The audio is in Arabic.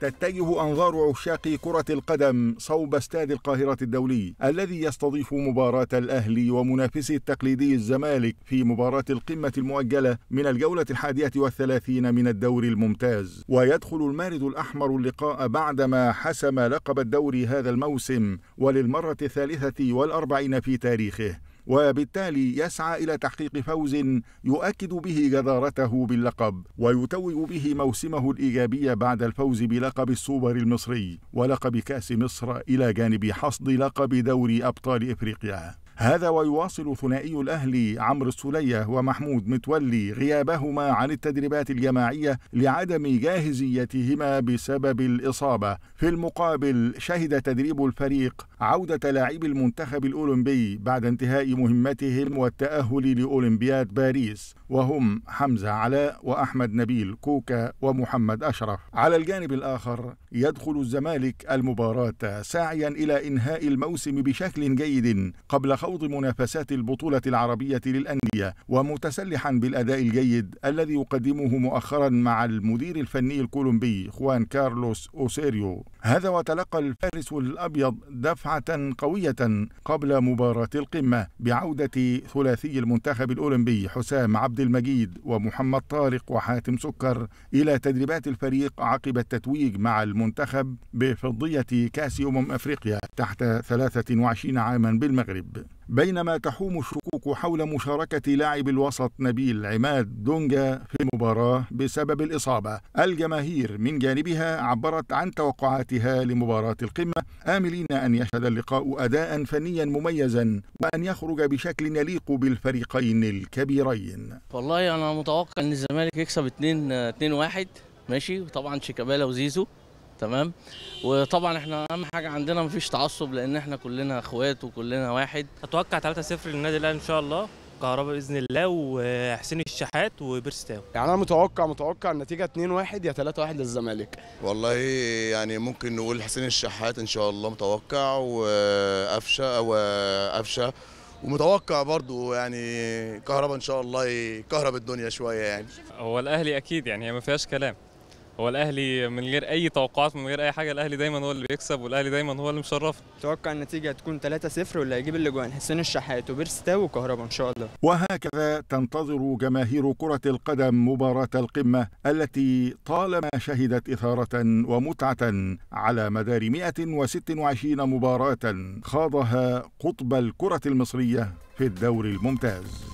تتجه أنظار عشاق كرة القدم صوب استاد القاهرة الدولي الذي يستضيف مباراة الأهلي ومنافسه التقليدي الزمالك في مباراة القمة المؤجلة من الجولة الحادية والثلاثين من الدوري الممتاز ويدخل المارد الأحمر اللقاء بعدما حسم لقب الدوري هذا الموسم وللمرة الثالثة والأربعين في تاريخه وبالتالي يسعى إلى تحقيق فوز يؤكد به جدارته باللقب ويتوج به موسمه الإيجابي بعد الفوز بلقب السوبر المصري ولقب كأس مصر إلى جانب حصد لقب دوري أبطال إفريقيا هذا ويواصل ثنائي الأهلي عمرو السولية ومحمود متولي غيابهما عن التدريبات الجماعية لعدم جاهزيتهما بسبب الإصابة في المقابل شهد تدريب الفريق عودة لاعبي المنتخب الأولمبي بعد انتهاء مهمتهم والتأهل لأولمبياد باريس وهم حمزة علاء وأحمد نبيل كوكا ومحمد أشرف على الجانب الآخر يدخل الزمالك المباراة ساعيا إلى إنهاء الموسم بشكل جيد قبل خوض منافسات البطولة العربية للأندية ومتسلحا بالأداء الجيد الذي يقدمه مؤخرا مع المدير الفني الكولومبي خوان كارلوس أوسيريو هذا وتلقى الفارس الأبيض دفعة قوية قبل مباراة القمة بعودة ثلاثي المنتخب الأولمبي حسام عبد المجيد ومحمد طارق وحاتم سكر إلى تدريبات الفريق عقب التتويج مع المنتخب بفضية كأس أمم أفريقيا تحت 23 عاما بالمغرب بينما تحوم الشكوك حول مشاركة لاعب الوسط نبيل عماد دونجا في المباراة بسبب الإصابة الجماهير من جانبها عبرت عن توقعاتها لمباراة القمة آملين أن يشهد اللقاء أداء فنيا مميزا وأن يخرج بشكل يليق بالفريقين الكبيرين والله أنا متوقع أن الزمالك يكسب 2-1 آه، ماشي وطبعا شيكابالا وزيزو تمام وطبعا احنا اهم حاجه عندنا مفيش تعصب لان احنا كلنا اخوات وكلنا واحد اتوقع 3-0 للنادي الاهلي ان شاء الله كهربا باذن الله وحسين الشحات وبيرستاو يعني انا متوقع متوقع النتيجه 2 1 يا 3 1 للزمالك والله يعني ممكن نقول حسين الشحات ان شاء الله متوقع وقفشه وقفشه ومتوقع برضو يعني كهربا ان شاء الله يكهرب الدنيا شويه يعني هو الاهلي اكيد يعني هي ما فيهاش كلام هو الاهلي من غير اي توقعات من غير اي حاجه الاهلي دايما هو اللي بيكسب والاهلي دايما هو اللي مشرف اتوقع النتيجه تكون 3-0 واللي هيجيب الاجوان حسين الشحات وبيرستاو وكهربا ان شاء الله وهكذا تنتظر جماهير كره القدم مباراه القمه التي طالما شهدت اثاره ومتعه على مدار 126 مباراه خاضها قطب الكره المصريه في الدوري الممتاز